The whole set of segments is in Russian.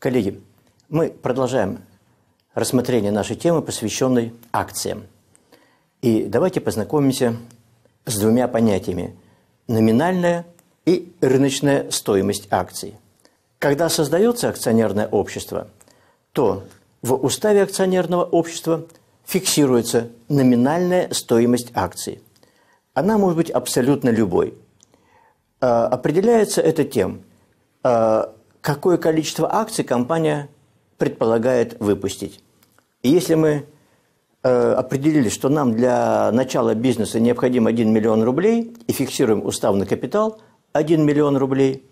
Коллеги, мы продолжаем рассмотрение нашей темы, посвященной акциям. И давайте познакомимся с двумя понятиями – номинальная и рыночная стоимость акций. Когда создается акционерное общество, то в уставе акционерного общества фиксируется номинальная стоимость акций. Она может быть абсолютно любой. А, определяется это тем, а, какое количество акций компания предполагает выпустить. И если мы э, определили, что нам для начала бизнеса необходим 1 миллион рублей и фиксируем уставный капитал 1 миллион рублей,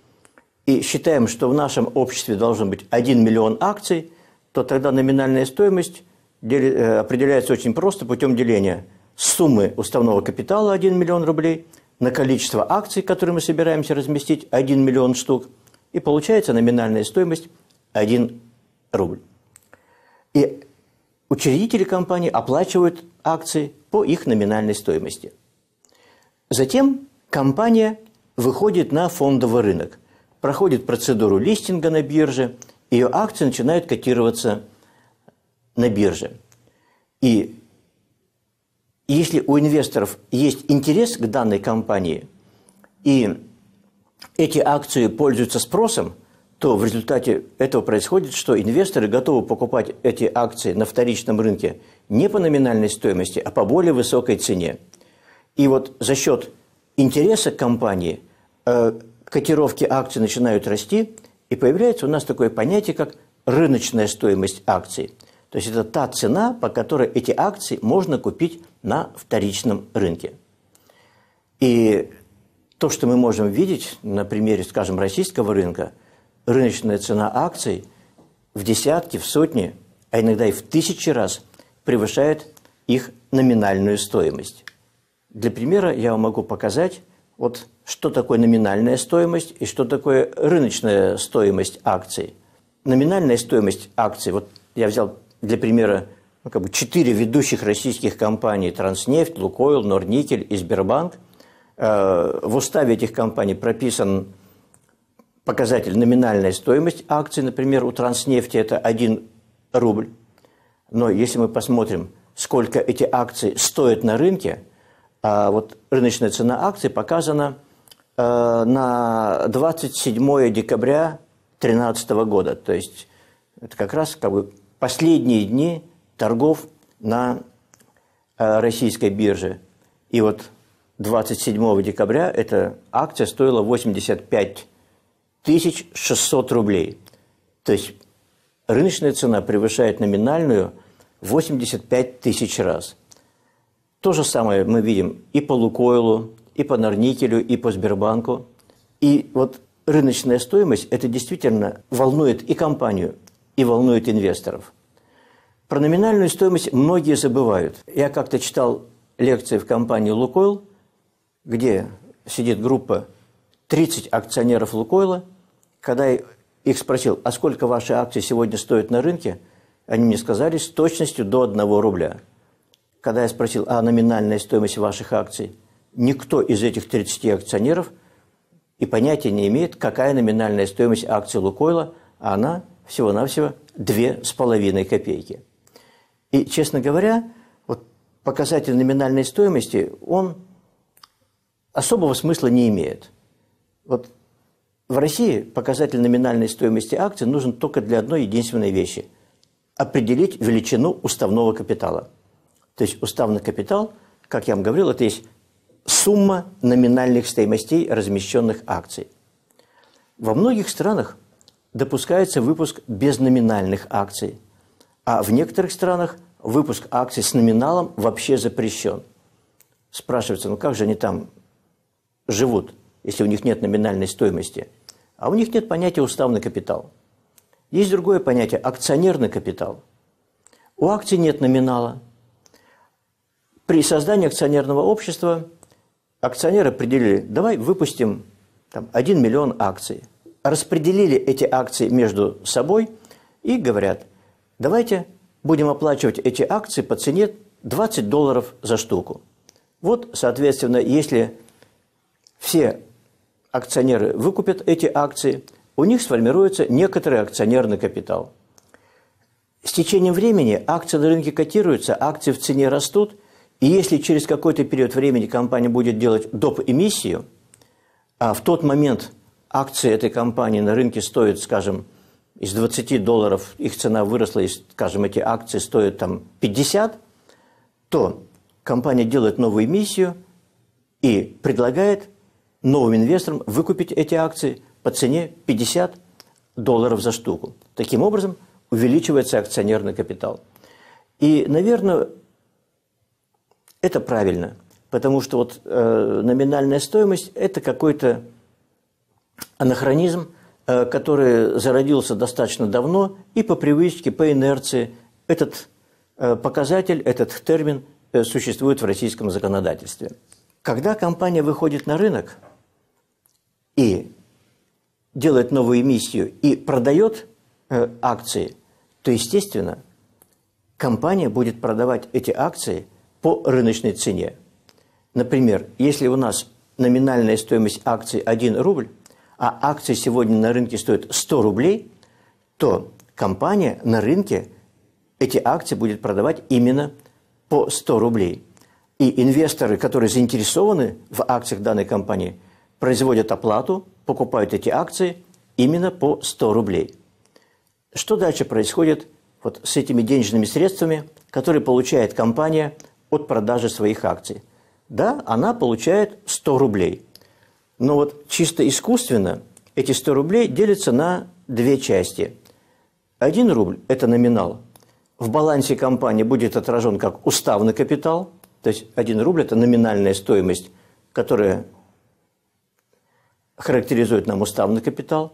и считаем, что в нашем обществе должен быть 1 миллион акций, то тогда номинальная стоимость э, определяется очень просто путем деления суммы уставного капитала 1 миллион рублей на количество акций, которые мы собираемся разместить 1 миллион штук – и получается номинальная стоимость 1 рубль. И учредители компании оплачивают акции по их номинальной стоимости. Затем компания выходит на фондовый рынок, проходит процедуру листинга на бирже, ее акции начинают котироваться на бирже. И если у инвесторов есть интерес к данной компании, и эти акции пользуются спросом, то в результате этого происходит, что инвесторы готовы покупать эти акции на вторичном рынке не по номинальной стоимости, а по более высокой цене. И вот за счет интереса компании э, котировки акций начинают расти, и появляется у нас такое понятие, как рыночная стоимость акций. То есть это та цена, по которой эти акции можно купить на вторичном рынке. И то, что мы можем видеть на примере, скажем, российского рынка, рыночная цена акций в десятки, в сотни, а иногда и в тысячи раз превышает их номинальную стоимость. Для примера я вам могу показать, вот что такое номинальная стоимость и что такое рыночная стоимость акций. Номинальная стоимость акций, вот я взял для примера ну, как бы четыре ведущих российских компаний «Транснефть», «Лукойл», «Норникель» и «Сбербанк», Э, в уставе этих компаний прописан показатель номинальная стоимость акций. Например, у Транснефти это 1 рубль. Но если мы посмотрим, сколько эти акции стоят на рынке, а вот рыночная цена акций показана э, на 27 декабря 2013 года. То есть это как раз как бы последние дни торгов на э, российской бирже. И вот 27 декабря эта акция стоила 85 тысяч 600 рублей. То есть рыночная цена превышает номинальную 85 тысяч раз. То же самое мы видим и по Лукойлу, и по Норникелю, и по Сбербанку. И вот рыночная стоимость – это действительно волнует и компанию, и волнует инвесторов. Про номинальную стоимость многие забывают. Я как-то читал лекции в компании «Лукойл», где сидит группа 30 акционеров «Лукойла», когда я их спросил, а сколько ваши акции сегодня стоят на рынке, они мне сказали с точностью до 1 рубля. Когда я спросил, а номинальная стоимость ваших акций, никто из этих 30 акционеров и понятия не имеет, какая номинальная стоимость акций «Лукойла», а она всего-навсего 2,5 копейки. И, честно говоря, вот показатель номинальной стоимости, он особого смысла не имеет. Вот в России показатель номинальной стоимости акций нужен только для одной единственной вещи – определить величину уставного капитала. То есть уставный капитал, как я вам говорил, это есть сумма номинальных стоимостей размещенных акций. Во многих странах допускается выпуск без номинальных акций, а в некоторых странах выпуск акций с номиналом вообще запрещен. Спрашивается, ну как же они там живут, если у них нет номинальной стоимости. А у них нет понятия уставный капитал. Есть другое понятие – акционерный капитал. У акций нет номинала. При создании акционерного общества акционеры определили, давай выпустим там, 1 миллион акций. Распределили эти акции между собой и говорят, давайте будем оплачивать эти акции по цене 20 долларов за штуку. Вот, соответственно, если все акционеры выкупят эти акции, у них сформируется некоторый акционерный капитал. С течением времени акции на рынке котируются, акции в цене растут, и если через какой-то период времени компания будет делать доп. эмиссию, а в тот момент акции этой компании на рынке стоят, скажем, из 20 долларов их цена выросла, и, скажем, эти акции стоят там 50, то компания делает новую эмиссию и предлагает новым инвесторам выкупить эти акции по цене 50 долларов за штуку. Таким образом, увеличивается акционерный капитал. И, наверное, это правильно, потому что вот э, номинальная стоимость – это какой-то анахронизм, э, который зародился достаточно давно, и по привычке, по инерции этот э, показатель, этот термин э, существует в российском законодательстве. Когда компания выходит на рынок – и делает новую эмиссию и продает э, акции, то, естественно, компания будет продавать эти акции по рыночной цене. Например, если у нас номинальная стоимость акции 1 рубль, а акции сегодня на рынке стоят 100 рублей, то компания на рынке эти акции будет продавать именно по 100 рублей. И инвесторы, которые заинтересованы в акциях данной компании – производят оплату, покупают эти акции именно по 100 рублей. Что дальше происходит вот с этими денежными средствами, которые получает компания от продажи своих акций? Да, она получает 100 рублей. Но вот чисто искусственно эти 100 рублей делятся на две части. Один рубль – это номинал. В балансе компании будет отражен как уставный капитал, то есть 1 рубль – это номинальная стоимость, которая характеризует нам уставный капитал,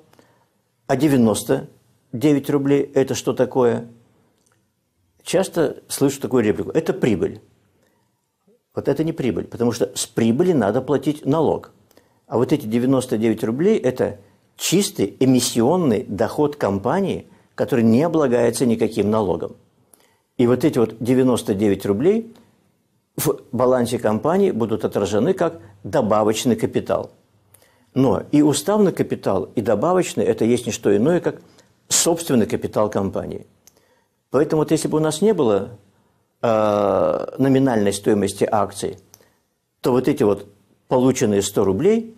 а 99 рублей – это что такое? Часто слышу такую реплику – это прибыль. Вот это не прибыль, потому что с прибыли надо платить налог. А вот эти 99 рублей – это чистый эмиссионный доход компании, который не облагается никаким налогом. И вот эти вот 99 рублей в балансе компании будут отражены как добавочный капитал – но и уставный капитал, и добавочный – это есть не что иное, как собственный капитал компании. Поэтому вот если бы у нас не было э, номинальной стоимости акций, то вот эти вот полученные 100 рублей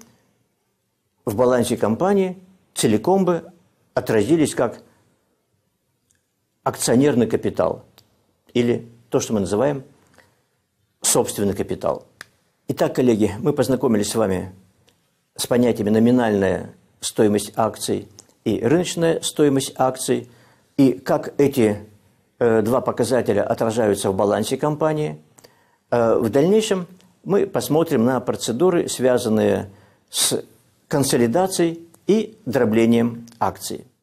в балансе компании целиком бы отразились как акционерный капитал или то, что мы называем собственный капитал. Итак, коллеги, мы познакомились с вами с понятиями номинальная стоимость акций и рыночная стоимость акций, и как эти э, два показателя отражаются в балансе компании. Э, в дальнейшем мы посмотрим на процедуры, связанные с консолидацией и дроблением акций.